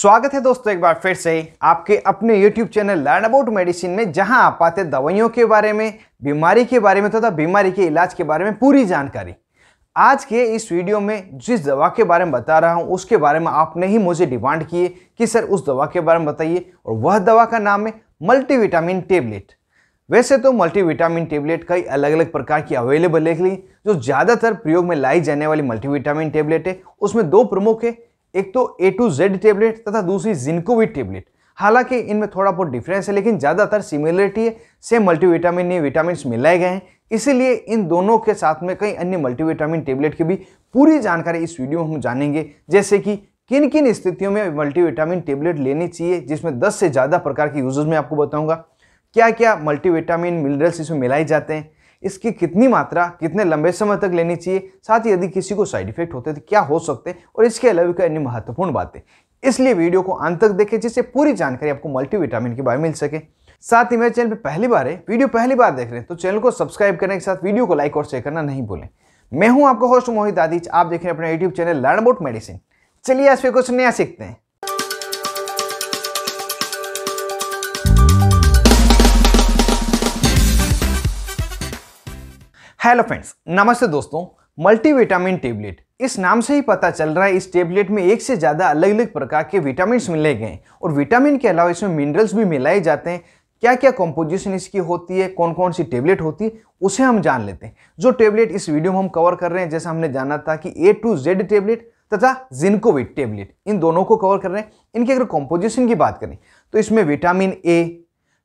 स्वागत है दोस्तों एक बार फिर से आपके अपने YouTube channel learn about medicine में जहां आप पाते दवाइयों के बारे में बीमारी के बारे में तथा तो बीमारी के इलाज के बारे में पूरी जानकारी आज के इस वीडियो में जिस दवा के बारे में बता रहा हूं उसके बारे में आपने ही मुझे डिमांड किए कि सर उस दवा के बारे में बताइए और वह दवा का नाम है मल्टीविटामिन टेबलेट वैसे तो मल्टीविटामिन टेबलेट कई अलग अलग प्रकार की अवेलेबल है जो ज़्यादातर प्रयोग में लाई जाने वाली मल्टीविटामिन टेबलेट है उसमें दो प्रमुख है एक तो ए टू जेड टेबलेट तथा दूसरी जिनकोविट टेबलेट हालांकि इनमें थोड़ा बहुत डिफरेंस है लेकिन ज़्यादातर सिमिलरिटी है सेम मल्टीविटामिन ये विटामिन मिलाए गए हैं इसीलिए इन दोनों के साथ में कई अन्य मल्टीविटामिन टेबलेट की भी पूरी जानकारी इस वीडियो में हम जानेंगे जैसे कि किन किन स्थितियों में मल्टीविटामिन टेबलेट लेनी चाहिए जिसमें दस से ज़्यादा प्रकार के यूजेज में आपको बताऊँगा क्या क्या मल्टीविटामिन मिनरल्स इसमें मिलाए जाते हैं इसकी कितनी मात्रा कितने लंबे समय तक लेनी चाहिए साथ ही यदि किसी को साइड इफेक्ट होते तो क्या हो सकते हैं और इसके अलावा क्या अन्य महत्वपूर्ण बातें इसलिए वीडियो को अंत तक देखें जिससे पूरी जानकारी आपको मल्टीविटामिन के बारे में मिल सके साथ ही मेरे चैनल पर पहली बार है वीडियो पहली बार देख रहे हैं तो चैनल को सब्सक्राइब करने के साथ वीडियो को लाइक और शेयर करना नहीं भूलें मैं हूं आपका होस्ट मोहित आदिच आप देख रहे हैं अपना YouTube channel learn about medicine चलिए आज फिर कुछ नया सीखते हैं हेलो फ्रेंड्स नमस्ते दोस्तों मल्टीविटामिन टेबलेट इस नाम से ही पता चल रहा है इस टेबलेट में एक से ज़्यादा अलग अलग प्रकार के विटामिन मिले गए और विटामिन के अलावा इसमें मिनरल्स भी मिलाए जाते हैं क्या क्या कॉम्पोजिशन इसकी होती है कौन कौन सी टेबलेट होती है उसे हम जान लेते हैं जो टेबलेट इस वीडियो में हम कवर कर रहे हैं जैसे हमने जाना था कि ए टू जेड टेबलेट तथा जिनकोविट टेबलेट इन दोनों को कवर कर रहे हैं इनकी अगर कॉम्पोजिशन की बात करें तो इसमें विटामिन ए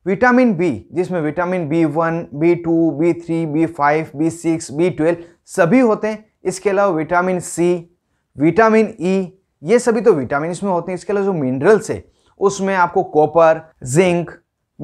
विटामिन बी जिसमें vitamin B one B two B three B five B six B twelve सभी होते हैं इसके अलावा vitamin C vitamin E e, ये सभी तो विटामिन में होते हैं इसके अलावा जो मिनरल्स है उसमें आपको कॉपर जिंक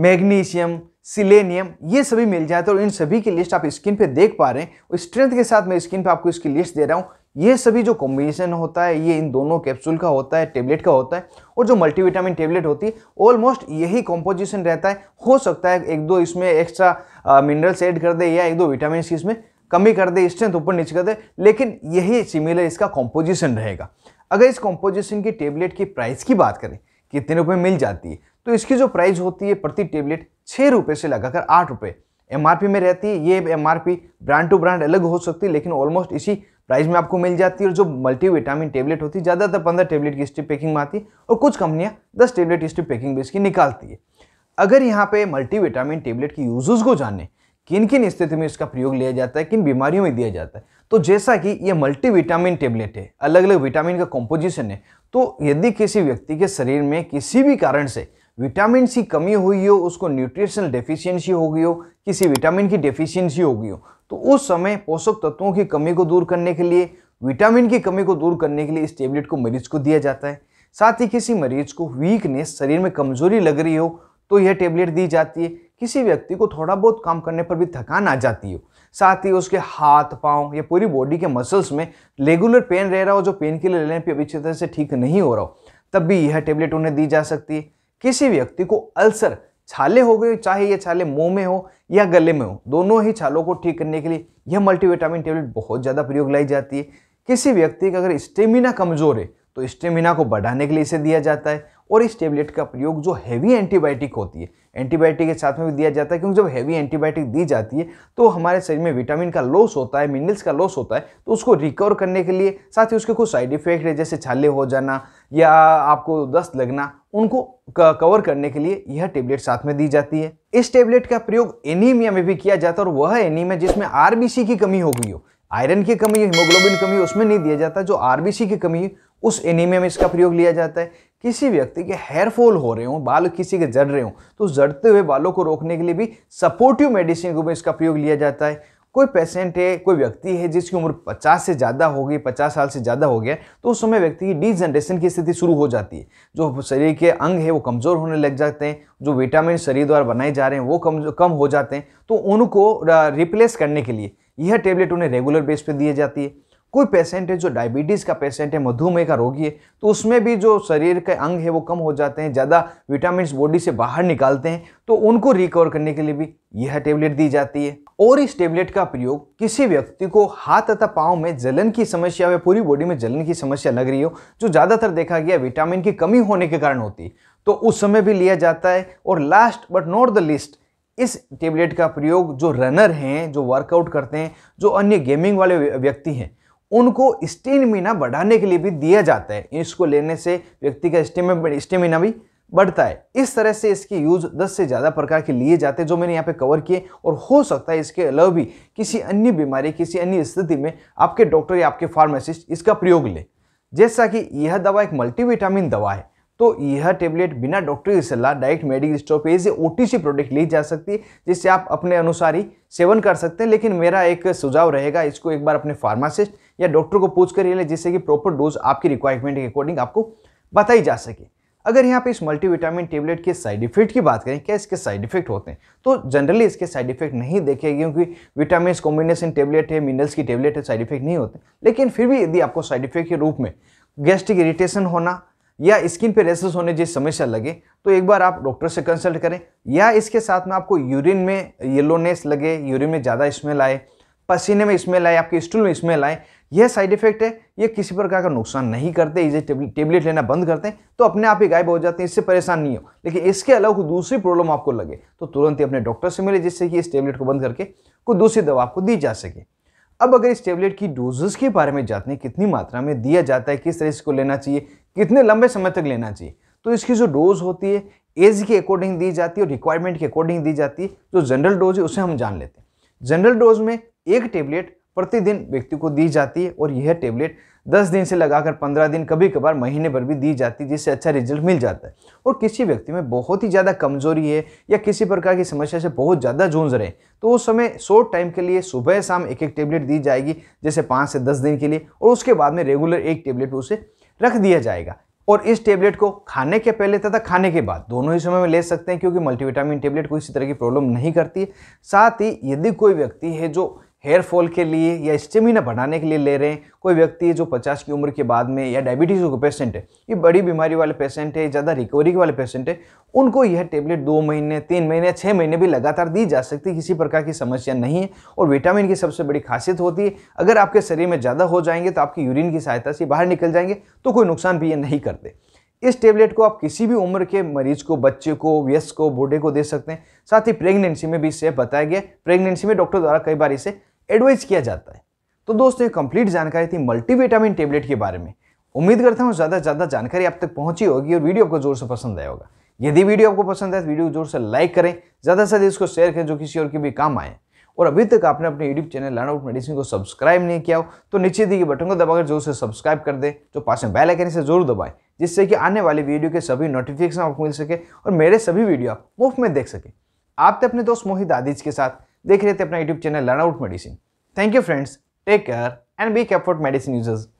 मैग्नीशियम सिलेनियम ये सभी मिल जाते हैं और इन सभी की लिस्ट आप स्क्रीन पे देख पा रहे हैं और स्ट्रेंथ के साथ मैं स्क्रीन पे आपको इसकी लिस्ट दे रहा हूँ ये सभी जो कॉम्बिनेशन होता है ये इन दोनों कैप्सूल का होता है टेबलेट का होता है और जो मल्टीविटामिन टेबलेट होती है ऑलमोस्ट यही कॉम्पोजिशन रहता है हो सकता है एक दो इसमें एक्स्ट्रा मिनरल्स ऐड कर दे या एक दो विटामिन इसमें कमी कर दे स्ट्रेंथ ऊपर नीचे कर दे लेकिन यही सिमिलर इसका कॉम्पोजिशन रहेगा अगर इस कॉम्पोजिशन की टेबलेट की प्राइस की बात करें कितने रुपये मिल जाती है तो इसकी जो प्राइस होती है प्रति टेबलेट छः रुपये से लगाकर आठ रुपये एम में रहती है ये एम ब्रांड टू ब्रांड अलग हो सकती है लेकिन ऑलमोस्ट इसी प्राइस में आपको मिल जाती है और जो मल्टीविटामिन टेबलेट होती है ज़्यादातर पंद्रह टेबलेट की स्ट्रिप पैकिंग में आती है और कुछ कंपनियाँ दस टेबलेट स्ट्रिप पैकिंग भी इसकी निकालती है अगर यहाँ पे मल्टीविटामिन टेबलेट की यूजेस को जाने किन किन स्थिति में इसका प्रयोग लिया जाता है किन बीमारियों में दिया जाता है तो जैसा कि ये मल्टीविटामिन टेबलेट है अलग अलग विटामिन का कॉम्पोजिशन है तो यदि किसी व्यक्ति के शरीर में किसी भी कारण से विटामिन सी कमी हुई हो उसको न्यूट्रिशनल डेफिशिएंसी हो गई हो किसी विटामिन की डेफिशिएंसी हो गई हो तो उस समय पोषक तत्वों की कमी को दूर करने के लिए विटामिन की कमी को दूर करने के लिए इस टेबलेट को मरीज को दिया जाता है साथ ही किसी मरीज को वीकनेस शरीर में कमजोरी लग रही हो तो यह टेबलेट दी जाती है किसी व्यक्ति को थोड़ा बहुत काम करने पर भी थकान आ जाती हो साथ ही उसके हाथ पाँव या पूरी बॉडी के मसल्स में रेगुलर पेन रह रहा हो जो पेन किलर लेने पर अच्छी तरह से ठीक नहीं हो रहा हो तब भी यह टेबलेट उन्हें दी जा सकती है किसी व्यक्ति को अल्सर छाले हो गए चाहे ये छाले मुंह में हो या गले में हो दोनों ही छालों को ठीक करने के लिए यह मल्टीविटामिन टेबलेट बहुत ज़्यादा प्रयोग लाई जाती है किसी व्यक्ति का अगर स्टेमिना कमज़ोर है तो स्टेमिना को बढ़ाने के लिए इसे दिया जाता है और इस टेबलेट का प्रयोग जो हैवी एंटीबायोटिक होती है एंटीबायोटिक के साथ में भी दिया जाता है क्योंकि जब हैवी एंटीबायोटिक दी जाती है तो हमारे शरीर में विटामिन का लॉस होता है मिनरल्स का लॉस होता है तो उसको रिकवर करने के लिए साथ ही उसके कुछ साइड इफेक्ट है जैसे छाले हो जाना या आपको दस्त लगना उनको कवर करने के लिए यह टेबलेट साथ में दी जाती है इस टेबलेट का प्रयोग एनीमिया में भी किया जाता है और वह एनीमिया जिसमें आर की कमी हो गई हो आयरन की कमी हीमोग्लोबिन कमी उसमें नहीं दिया जाता जो आरबीसी की कमी उस एनीमिया में इसका प्रयोग लिया जाता है किसी व्यक्ति के हेयर फॉल हो रहे हों बाल किसी के जड़ रहे हो तो जड़ते हुए बालों को रोकने के लिए भी सपोर्टिव मेडिसिन में इसका प्रयोग लिया जाता है कोई पेशेंट है कोई व्यक्ति है जिसकी उम्र 50 से ज़्यादा हो गई 50 साल से ज़्यादा हो गया तो उस समय व्यक्ति की जनरेशन की स्थिति शुरू हो जाती है जो शरीर के अंग है वो कमज़ोर होने लग जाते हैं जो विटामिन शरीर द्वारा बनाए जा रहे हैं वो कम कम हो जाते हैं तो उनको रिप्लेस करने के लिए यह टेबलेट उन्हें रेगुलर बेस पर दी जाती है कोई पेशेंट है जो डायबिटीज़ का पेशेंट है मधुमेह का रोगी है तो उसमें भी जो शरीर के अंग है वो कम हो जाते हैं ज़्यादा विटामिन बॉडी से बाहर निकालते हैं तो उनको रिकवर करने के लिए भी यह टेबलेट दी जाती है और इस टेबलेट का प्रयोग किसी व्यक्ति को हाथ तथा पाँव में जलन की समस्या या पूरी बॉडी में जलन की समस्या लग रही हो जो ज़्यादातर देखा गया विटामिन की कमी होने के कारण होती है तो उस समय भी लिया जाता है और last but not the least इस टेबलेट का प्रयोग जो रनर हैं जो वर्कआउट करते हैं जो अन्य गेमिंग वाले व्यक्ति हैं उनको स्टेमिना बढ़ाने के लिए भी दिया जाता है इसको लेने से व्यक्ति का स्टेमिना भी बढ़ता है इस तरह से इसके यूज 10 से ज़्यादा प्रकार के लिए जाते हैं जो मैंने यहाँ पे कवर किए और हो सकता है इसके अलावा भी किसी अन्य बीमारी किसी अन्य स्थिति में आपके डॉक्टर या आपके फार्मासिस्ट इसका प्रयोग लें जैसा कि यह दवा एक मल्टीविटामिन दवा है तो यह टेबलेट बिना डॉक्टर की सलाह डायरेक्ट मेडिकल स्टोर पर ओ टी ओ प्रोडक्ट ली जा सकती है जिससे आप अपने अनुसार ही सेवन कर सकते हैं लेकिन मेरा एक सुझाव रहेगा इसको एक बार अपने फार्मासिस्ट या डॉक्टर को पूछ कर ले जिससे कि प्रॉपर डोज आपकी रिक्वायरमेंट के अकॉर्डिंग आपको बताई जा सके अगर यहाँ पे इस मल्टीविटामिन टेबलेट के साइड इफेक्ट की बात करें क्या इसके साइड इफेक्ट होते हैं तो जनरली इसके साइड इफेक्ट नहीं देखे क्योंकि विटामिन कॉम्बिनेशन टेबलेट है मिनरल्स की टेबलेट है साइड इफेक्ट नहीं होते लेकिन फिर भी यदि आपको साइड इफेक्ट के रूप में गैस्ट्रिक इरिटेशन होना या स्किन पे रेसेस होने जैसी समस्या लगे तो एक बार आप डॉक्टर से कंसल्ट करें या इसके साथ में आपको यूरिन में येलोनेस लगे यूरिन में ज़्यादा स्मेल आए पसीने में स्मेल आए आपके स्टूल में स्मेल आए यह साइड इफेक्ट है ये किसी प्रकार का नुकसान नहीं करते इसे टेबलेट लेना बंद करते हैं तो अपने आप ही गायब हो जाते हैं इससे परेशान नहीं हो लेकिन इसके अलावा कोई दूसरी प्रॉब्लम आपको लगे तो तुरंत ही अपने डॉक्टर से मिले जिससे कि इस टेबलेट को बंद करके कोई दूसरी दवा आपको दी जा सके अब अगर इस टेबलेट की डोजेस के बारे में जाते हैं कितनी मात्रा में दिया जाता है किस तरह इसको लेना चाहिए कितने लंबे समय तक लेना चाहिए तो इसकी जो डोज होती है एज के अकॉर्डिंग दी जाती है और रिक्वायरमेंट के अकॉर्डिंग दी जाती है जो जनरल डोज है उसे हम जान लेते हैं जनरल डोज में एक टेबलेट प्रतिदिन व्यक्ति को दी जाती है और यह टेबलेट 10 दिन से लगाकर 15 दिन कभी कभार महीने भर भी दी जाती है जिससे अच्छा रिजल्ट मिल जाता है और किसी व्यक्ति में बहुत ही ज़्यादा कमजोरी है या किसी प्रकार की समस्या से बहुत ज़्यादा जूझ रहे हैं तो उस समय शॉर्ट टाइम के लिए सुबह शाम एक एक टेबलेट दी जाएगी जैसे पाँच से दस दिन के लिए और उसके बाद में रेगुलर एक टेबलेट उसे रख दिया जाएगा और इस टेबलेट को खाने के पहले तथा खाने के बाद दोनों ही समय में ले सकते हैं क्योंकि मल्टीविटामिन टेबलेट कोई इसी तरह की प्रॉब्लम नहीं करती साथ ही यदि कोई व्यक्ति है जो हेयर फॉल के लिए या स्टेमिना बढ़ाने के लिए ले रहे हैं कोई व्यक्ति है जो 50 की उम्र के बाद में या डायबिटीज़ का पेशेंट है ये बड़ी बीमारी वाले पेशेंट है ज़्यादा रिकवरी वाले पेशेंट है उनको यह टेबलेट दो महीने तीन महीने छः महीने भी लगातार दी जा सकती है किसी प्रकार की समस्या नहीं है और विटामिन की सबसे बड़ी खासियत होती है अगर आपके शरीर में ज़्यादा हो जाएंगे तो आपकी यूरिन की सहायता से बाहर निकल जाएंगे तो कोई नुकसान भी ये नहीं करते इस टेबलेट को आप किसी भी उम्र के मरीज को बच्चे को व्यस्क को बूढ़े को दे सकते हैं साथ ही प्रेगनेंसी में भी इसे बताया गया प्रेगनेंसी में डॉक्टर द्वारा कई बार इसे एडवाइज किया जाता है तो दोस्तों ये कंप्लीट जानकारी थी मल्टीविटामिन टेबलेट के बारे में उम्मीद करता हूँ ज़्यादा से ज़्यादा जानकारी आप तक पहुँची होगी और वीडियो आपको जोर से पसंद आया होगा यदि वीडियो आपको पसंद आए तो वीडियो जोर से लाइक करें ज़्यादा से ज़्यादा इसको शेयर करें जो किसी और के भी काम आए और अभी तक आपने अपने YouTube channel learn out medicine को सब्सक्राइब नहीं किया हो तो नीचे दिए बटन को दबाकर जोर से सब्सक्राइब कर दें जो पास में बेल आइकन इसे जरूर दबाएं जिससे कि आने वाली वीडियो के सभी नोटिफिकेशन आपको मिल सके और मेरे सभी वीडियो आप मुफ्त में देख सकें आप तो अपने दोस्त मोहित आदित्य के साथ देख रहे थे अपना YouTube channel learn out medicine thank you friends take care and be careful medicine users